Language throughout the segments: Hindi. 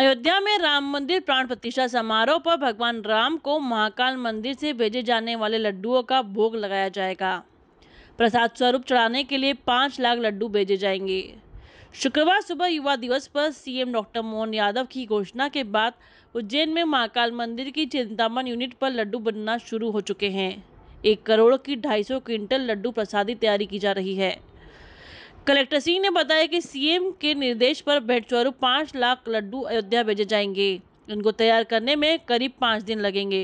अयोध्या में राम मंदिर प्राण प्रतिष्ठा समारोह पर भगवान राम को महाकाल मंदिर से भेजे जाने वाले लड्डुओं का भोग लगाया जाएगा प्रसाद स्वरूप चढ़ाने के लिए पाँच लाख लड्डू भेजे जाएंगे शुक्रवार सुबह युवा दिवस पर सीएम डॉक्टर मोहन यादव की घोषणा के बाद उज्जैन में महाकाल मंदिर की चिंतामन यूनिट पर लड्डू बनना शुरू हो चुके हैं एक करोड़ की ढाई सौ क्विंटल लड्डू प्रसादी तैयारी की जा रही है कलेक्टर सिंह ने बताया कि सीएम के निर्देश पर भेंटचौरू पाँच लाख लड्डू अयोध्या भेजे जाएंगे इनको तैयार करने में करीब पाँच दिन लगेंगे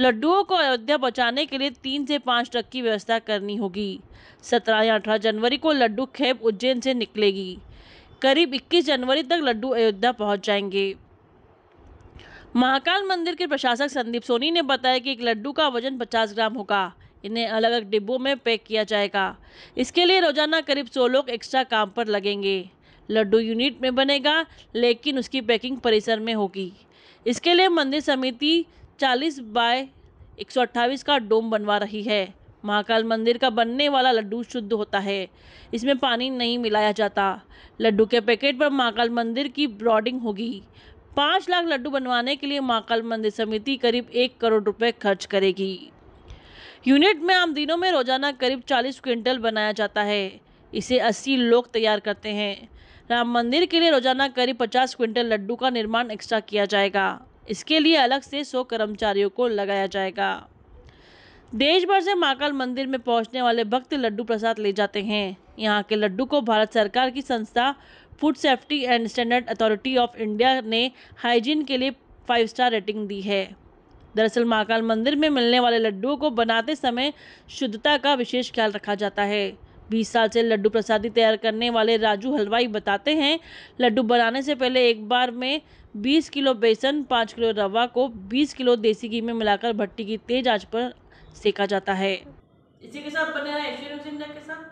लड्डुओं को अयोध्या पहुँचाने के लिए तीन से पाँच ट्रक की व्यवस्था करनी होगी सत्रह या अठारह जनवरी को लड्डू खेप उज्जैन से निकलेगी करीब 21 जनवरी तक लड्डू अयोध्या पहुंच जाएंगे महाकाल मंदिर के प्रशासक संदीप सोनी ने बताया कि एक लड्डू का वजन 50 ग्राम होगा इन्हें अलग अलग डिब्बों में पैक किया जाएगा इसके लिए रोज़ाना करीब सौ लोग एक्स्ट्रा काम पर लगेंगे लड्डू यूनिट में बनेगा लेकिन उसकी पैकिंग परिसर में होगी इसके लिए मंदिर समिति 40 बाय 128 का डोम बनवा रही है महाकाल मंदिर का बनने वाला लड्डू शुद्ध होता है इसमें पानी नहीं मिलाया जाता लड्डू के पैकेट पर महाकाल मंदिर की ब्रॉडिंग होगी पाँच लाख लड्डू बनवाने के लिए महाकाल मंदिर समिति करीब एक करोड़ रुपए खर्च करेगी यूनिट में आम दिनों में रोजाना करीब 40 क्विंटल बनाया जाता है इसे 80 लोग तैयार करते हैं राम मंदिर के लिए रोजाना करीब 50 क्विंटल लड्डू का निर्माण एक्स्ट्रा किया जाएगा इसके लिए अलग से 100 कर्मचारियों को लगाया जाएगा देश भर से महाकाल मंदिर में पहुंचने वाले भक्त लड्डू प्रसाद ले जाते हैं यहाँ के लड्डू को भारत सरकार की संस्था food safety and standard authority of India ने हाइजीन के लिए फाइव स्टार रेटिंग दी है दरअसल महाकाल मंदिर में मिलने वाले लड्डुओं को बनाते समय शुद्धता का विशेष ख्याल रखा जाता है बीस साल से लड्डू प्रसादी तैयार करने वाले राजू हलवाई बताते हैं लड्डू बनाने से पहले एक बार में 20 किलो बेसन 5 किलो रवा को 20 किलो देसी घी में मिलाकर भट्टी की तेज आंच पर सेका जाता है इसी के साथ बने रहे के साथ